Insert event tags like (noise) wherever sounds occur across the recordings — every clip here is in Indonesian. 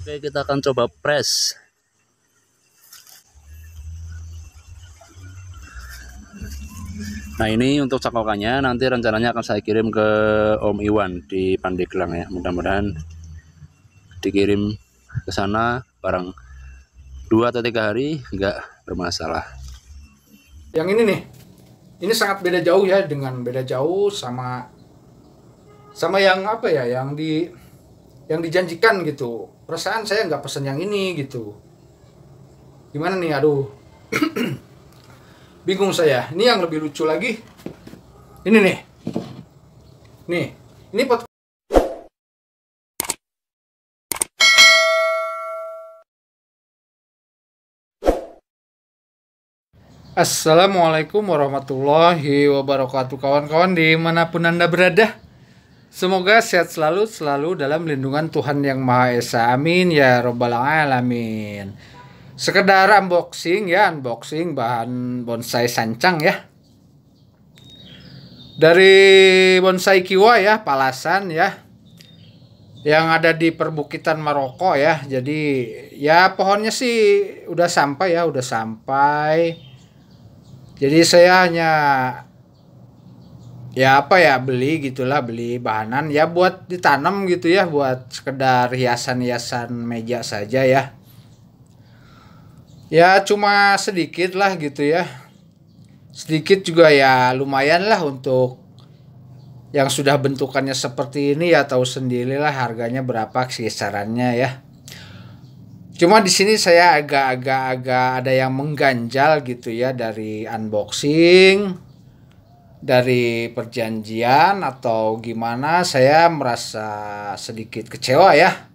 Oke, kita akan coba press. Nah, ini untuk cakokannya nanti rencananya akan saya kirim ke Om Iwan di Pandeglang ya. Mudah-mudahan dikirim ke sana barang dua atau tiga hari nggak bermasalah. Yang ini nih, ini sangat beda jauh ya dengan beda jauh sama sama yang apa ya yang di yang dijanjikan gitu perasaan saya nggak pesen yang ini gitu gimana nih aduh (clears throat) bingung saya ini yang lebih lucu lagi ini nih nih ini pot Assalamualaikum warahmatullahi wabarakatuh kawan-kawan dimanapun anda berada Semoga sehat selalu, selalu dalam lindungan Tuhan Yang Maha Esa. Amin ya Robbal 'Alamin. Sekedar unboxing ya, unboxing bahan bonsai sancang ya. Dari bonsai kiwa ya, palasan ya. Yang ada di perbukitan Maroko ya. Jadi ya pohonnya sih udah sampai ya, udah sampai. Jadi saya hanya ya apa ya beli gitulah beli bahanan ya buat ditanam gitu ya buat sekedar hiasan-hiasan meja saja ya ya cuma sedikit lah gitu ya sedikit juga ya lumayan lah untuk yang sudah bentukannya seperti ini ya tahu lah harganya berapa kisarannya ya cuma di sini saya agak-agak agak ada yang mengganjal gitu ya dari unboxing dari perjanjian atau gimana saya merasa sedikit kecewa ya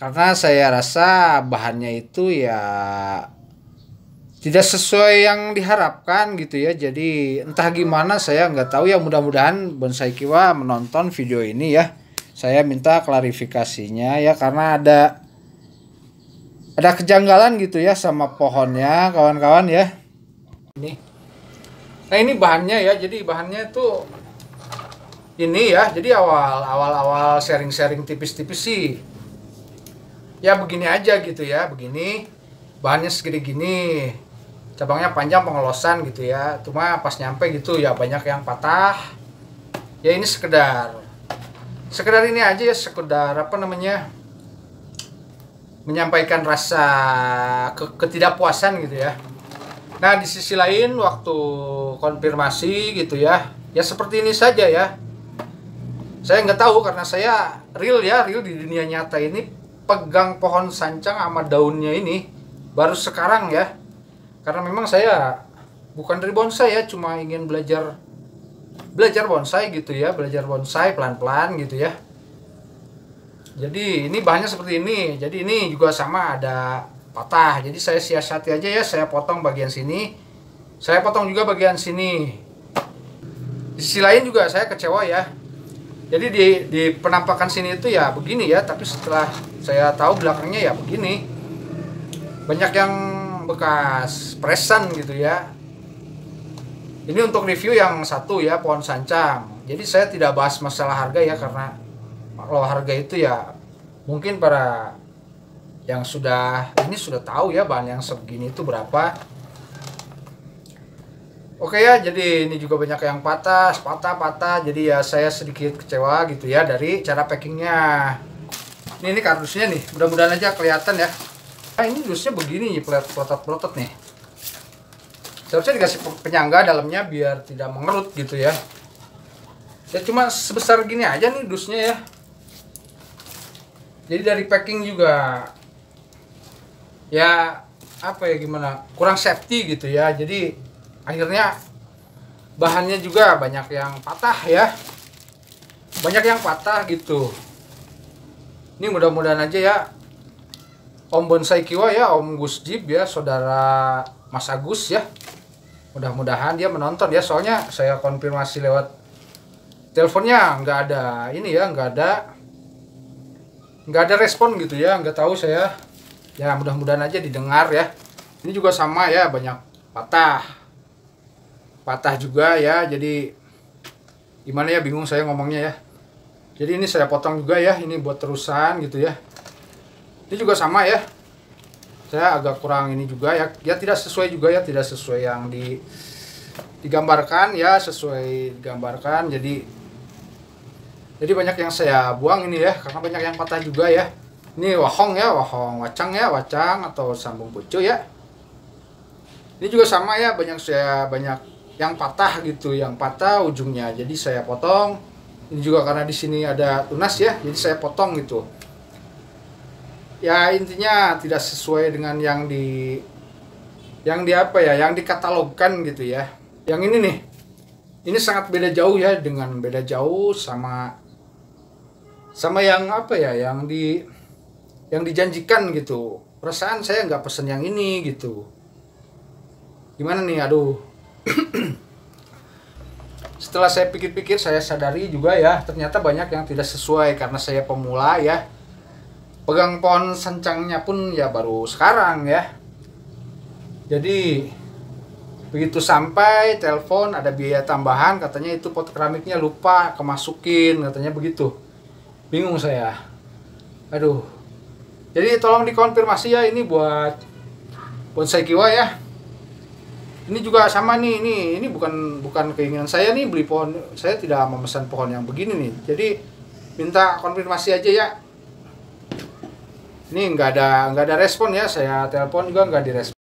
karena saya rasa bahannya itu ya tidak sesuai yang diharapkan gitu ya jadi entah gimana saya nggak tahu ya mudah-mudahan bonsai kiwa menonton video ini ya saya minta klarifikasinya ya karena ada ada kejanggalan gitu ya sama pohonnya kawan-kawan ya ini Nah ini bahannya ya, jadi bahannya itu ini ya, jadi awal awal awal sharing sharing tipis-tipis sih. Ya begini aja gitu ya, begini bahannya segede gini, cabangnya panjang pengelosan gitu ya. Cuma pas nyampe gitu ya banyak yang patah. Ya ini sekedar, sekedar ini aja ya, sekedar apa namanya menyampaikan rasa ke ketidakpuasan gitu ya. Nah, di sisi lain waktu konfirmasi gitu ya, ya seperti ini saja ya. Saya nggak tahu karena saya real ya, real di dunia nyata ini pegang pohon sancang sama daunnya ini baru sekarang ya. Karena memang saya bukan dari bonsai ya, cuma ingin belajar belajar bonsai gitu ya, belajar bonsai pelan-pelan gitu ya. Jadi ini bahannya seperti ini. Jadi ini juga sama ada patah jadi saya siasati aja ya saya potong bagian sini saya potong juga bagian sini di sisi lain juga saya kecewa ya jadi di, di penampakan sini itu ya begini ya tapi setelah saya tahu belakangnya ya begini banyak yang bekas presan gitu ya ini untuk review yang satu ya pohon sancang jadi saya tidak bahas masalah harga ya karena kalau harga itu ya mungkin para yang sudah ini sudah tahu ya bahan yang segini itu berapa Oke ya, jadi ini juga banyak yang patah, patah-patah. Jadi ya saya sedikit kecewa gitu ya dari cara packingnya. Ini, ini kardusnya nih, mudah-mudahan aja kelihatan ya. Nah, ini dusnya begini, pelotot-pelotot nih. Seharusnya dikasih penyangga dalamnya biar tidak mengerut gitu ya. Ya cuma sebesar gini aja nih dusnya ya. Jadi dari packing juga ya apa ya gimana kurang safety gitu ya jadi akhirnya bahannya juga banyak yang patah ya banyak yang patah gitu ini mudah-mudahan aja ya Om Bonsai Kiwa ya Om Gus Jib ya saudara Mas Agus ya mudah-mudahan dia menonton ya soalnya saya konfirmasi lewat teleponnya nggak ada ini ya nggak ada nggak ada respon gitu ya nggak tahu saya ya mudah-mudahan aja didengar ya ini juga sama ya banyak patah patah juga ya jadi gimana ya bingung saya ngomongnya ya jadi ini saya potong juga ya ini buat terusan gitu ya ini juga sama ya saya agak kurang ini juga ya ya tidak sesuai juga ya tidak sesuai yang di digambarkan ya sesuai digambarkan jadi jadi banyak yang saya buang ini ya karena banyak yang patah juga ya ini wahong ya, wahong, wacang ya, wacang atau sambung pucu ya. Ini juga sama ya, banyak saya banyak yang patah gitu, yang patah ujungnya. Jadi saya potong. Ini juga karena di sini ada tunas ya, jadi saya potong gitu. Ya intinya tidak sesuai dengan yang di yang di apa ya, yang dikatalogkan gitu ya. Yang ini nih, ini sangat beda jauh ya dengan beda jauh sama sama yang apa ya, yang di yang dijanjikan gitu perasaan saya nggak pesen yang ini gitu gimana nih aduh (clears throat) setelah saya pikir-pikir saya sadari juga ya ternyata banyak yang tidak sesuai karena saya pemula ya pegang pohon sencangnya pun ya baru sekarang ya jadi begitu sampai telepon ada biaya tambahan katanya itu pot keramiknya lupa kemasukin katanya begitu bingung saya aduh jadi tolong dikonfirmasi ya ini buat bonsai kiwa ya. Ini juga sama nih, ini ini bukan bukan keinginan saya nih beli pohon. Saya tidak memesan pohon yang begini nih. Jadi minta konfirmasi aja ya. Ini nggak ada nggak ada respon ya. Saya telepon juga nggak direspon.